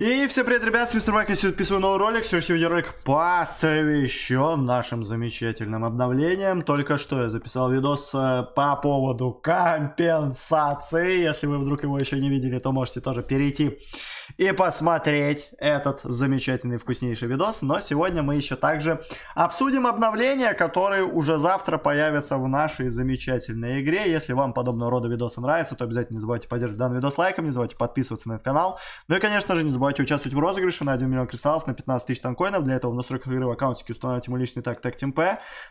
И всем привет, ребят, с Мистер Майк, я сегодня писаю новый ролик. Сегодняшний видеоролик посвящен нашим замечательным обновлениям. Только что я записал видос э, по поводу компенсации. Если вы вдруг его еще не видели, то можете тоже перейти и посмотреть этот замечательный вкуснейший видос. Но сегодня мы еще также обсудим обновления, которые уже завтра появятся в нашей замечательной игре. Если вам подобного рода видосы нравятся, то обязательно не забывайте поддерживать данный видос лайком, не забывайте подписываться на этот канал. Ну и, конечно же, не забывайте участвовать в розыгрыше на 1 миллион кристаллов на 15 тысяч танкоинов. Для этого в настройках игры в аккаунте устанавливайте мой личный так так ТМП.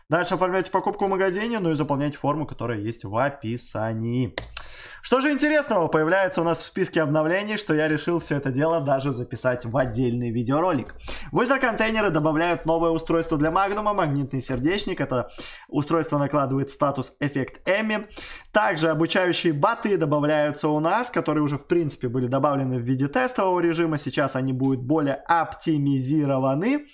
Дальше оформляйте покупку в магазине, ну и заполняйте форму, которая есть в описании. Что же интересного появляется у нас в списке обновлений, что я решил все это дело даже записать в отдельный видеоролик. В ультраконтейнеры добавляют новое устройство для Магнума, магнитный сердечник. Это устройство накладывает статус эффект Эми. Также обучающие баты добавляются у нас, которые уже в принципе были добавлены в виде тестового режима. Сейчас они будут более оптимизированы.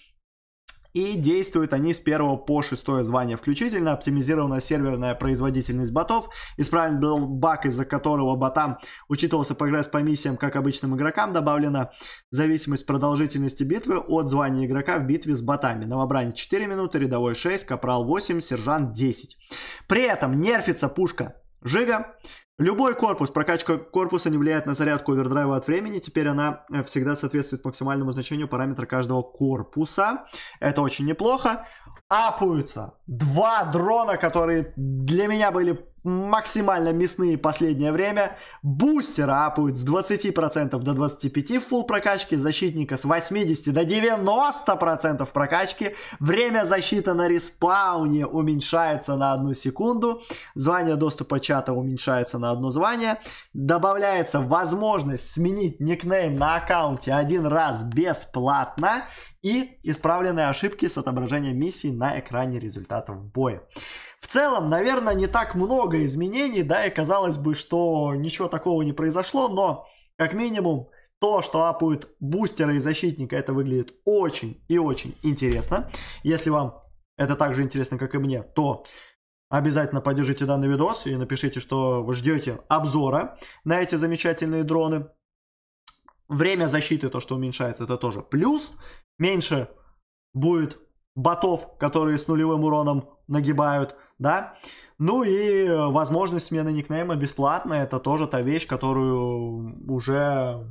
И действуют они с 1 по 6 звание включительно. Оптимизирована серверная производительность ботов. Исправлен был баг, из-за которого ботам учитывался прогресс по миссиям, как обычным игрокам. Добавлена зависимость продолжительности битвы от звания игрока в битве с ботами. Новобранец 4 минуты, рядовой 6, капрал 8, сержант 10. При этом нерфится пушка Жига. Любой корпус, прокачка корпуса не влияет на зарядку овердрайва от времени, теперь она э, всегда соответствует максимальному значению параметра каждого корпуса. Это очень неплохо. Апаются два дрона, которые для меня были максимально мясные последнее время. Бустера апают с 20% до 25% в фул прокачке, защитника с 80% до 90% прокачки. Время защиты на респауне уменьшается на одну секунду. Звание доступа чата уменьшается на одно звание. Добавляется возможность сменить никнейм на аккаунте один раз бесплатно и исправленные ошибки с отображением миссий на экране результатов боя. В целом, наверное, не так много изменений, да, и казалось бы, что ничего такого не произошло, но как минимум то, что апают бустеры и защитника, это выглядит очень и очень интересно. Если вам это так же интересно, как и мне, то обязательно поддержите данный видос и напишите, что вы ждете обзора на эти замечательные дроны. Время защиты, то, что уменьшается, это тоже плюс. Меньше будет ботов, которые с нулевым уроном нагибают, да. Ну и э, возможность смены никнейма бесплатно, это тоже та вещь, которую уже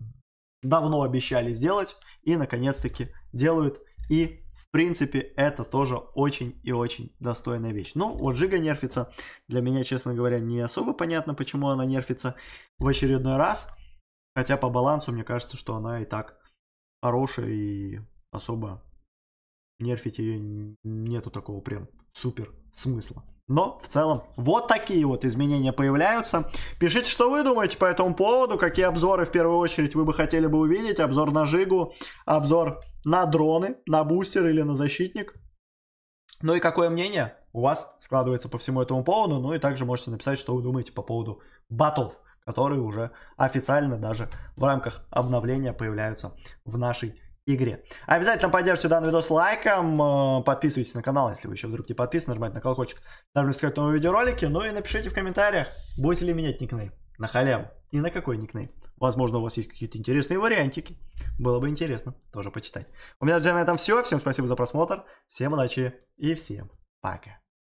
давно обещали сделать и наконец-таки делают. И в принципе это тоже очень и очень достойная вещь. Ну вот Жига нерфится, для меня, честно говоря, не особо понятно, почему она нерфится в очередной раз. Хотя по балансу, мне кажется, что она и так хорошая и особо нерфить ее нету такого прям супер смысла. Но в целом вот такие вот изменения появляются. Пишите, что вы думаете по этому поводу, какие обзоры в первую очередь вы бы хотели бы увидеть. Обзор на Жигу, обзор на дроны, на бустер или на защитник. Ну и какое мнение у вас складывается по всему этому поводу. Ну и также можете написать, что вы думаете по поводу ботов которые уже официально даже в рамках обновления появляются в нашей игре. Обязательно поддержите данный видос лайком, э, подписывайтесь на канал, если вы еще вдруг не подписаны, нажимайте на колокольчик, чтобы искать новые видеоролики, ну и напишите в комментариях, будете ли менять никнейм на халяву и на какой никнейм. Возможно, у вас есть какие-то интересные вариантики. Было бы интересно тоже почитать. У меня, друзья, на этом все. Всем спасибо за просмотр. Всем удачи и всем пока.